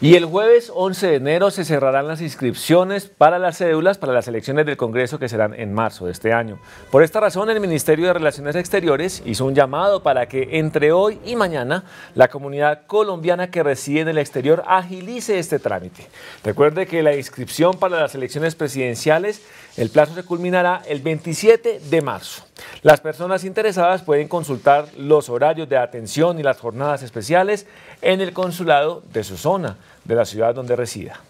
Y el jueves 11 de enero se cerrarán las inscripciones para las cédulas para las elecciones del Congreso que serán en marzo de este año. Por esta razón, el Ministerio de Relaciones Exteriores hizo un llamado para que entre hoy y mañana la comunidad colombiana que reside en el exterior agilice este trámite. Recuerde que la inscripción para las elecciones presidenciales, el plazo se culminará el 27 de marzo. Las personas interesadas pueden consultar los horarios de atención y las jornadas especiales en el consulado de su zona, de la ciudad donde resida.